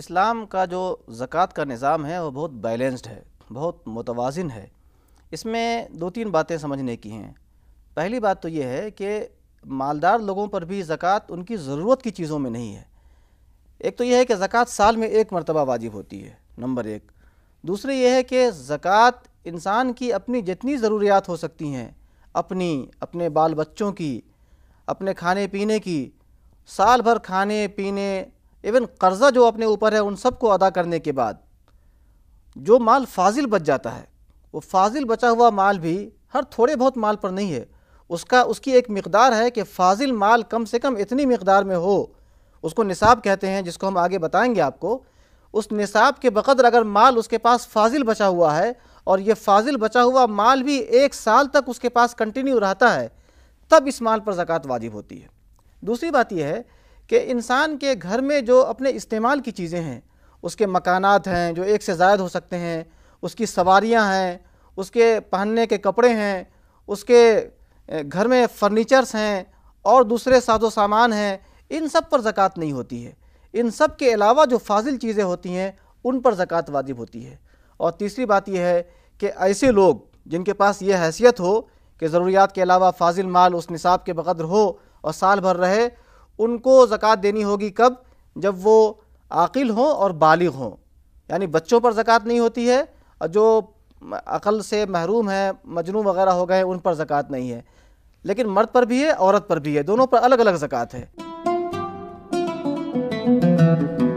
इस्लाम का जो ज़क़़त का निज़ाम है वो बहुत बैलेंस्ड है बहुत मुतवाज़न है इसमें दो तीन बातें समझने की हैं पहली बात तो ये है कि मालदार लोगों पर भी ज़क़़त उनकी ज़रूरत की चीज़ों में नहीं है एक तो यह है कि ज़क़़त साल में एक मरतबा वाजिब होती है नंबर एक दूसरी यह है कि ज़क़़त इंसान की अपनी जितनी ज़रूरियात हो सकती हैं अपनी अपने बाल बच्चों की अपने खाने पीने की साल भर खाने पीने इवन कर्ज़ा जो अपने ऊपर है उन सब को अदा करने के बाद जो माल फाजिल बच जाता है वो फाजिल बचा हुआ माल भी हर थोड़े बहुत माल पर नहीं है उसका उसकी एक मकदार है कि फाजिल माल कम से कम इतनी मकदार में हो उसको निसाब कहते हैं जिसको हम आगे बताएंगे आपको उस निसाब के बकदर अगर माल उसके पास फाजिल बचा हुआ है और ये फाजिल बचा हुआ माल भी एक साल तक उसके पास कंटिन्यू रहता है तब इस माल पर ज़क़़त वाजिब होती है दूसरी बात यह है कि इंसान के घर में जो अपने इस्तेमाल की चीज़ें हैं उसके मकानात हैं जो एक से ज़ायद हो सकते हैं उसकी सवारियाँ हैं उसके पहनने के कपड़े हैं उसके घर में फर्नीचर्स हैं और दूसरे साजो सामान हैं इन सब पर ज़क़़त नहीं होती है इन सब के अलावा जो फाजिल चीज़ें होती हैं उन पर ज़क़़त वाजिब होती है और तीसरी बात यह है कि ऐसे लोग जिनके पास ये हैसियत हो कि ज़रूरियात के अलावा फाजिल माल उस निसाब के बकदर हो और साल भर रहे उनको ज़क़़त देनी होगी कब जब वो आकिल हों और बालिग हों यानी बच्चों पर ज़क़़त नहीं होती है और जो अक़ल से महरूम है मजनू वगैरह हो गए उन पर ज़क़़त नहीं है लेकिन मर्द पर भी है औरत पर भी है दोनों पर अलग अलग ज़क़़त है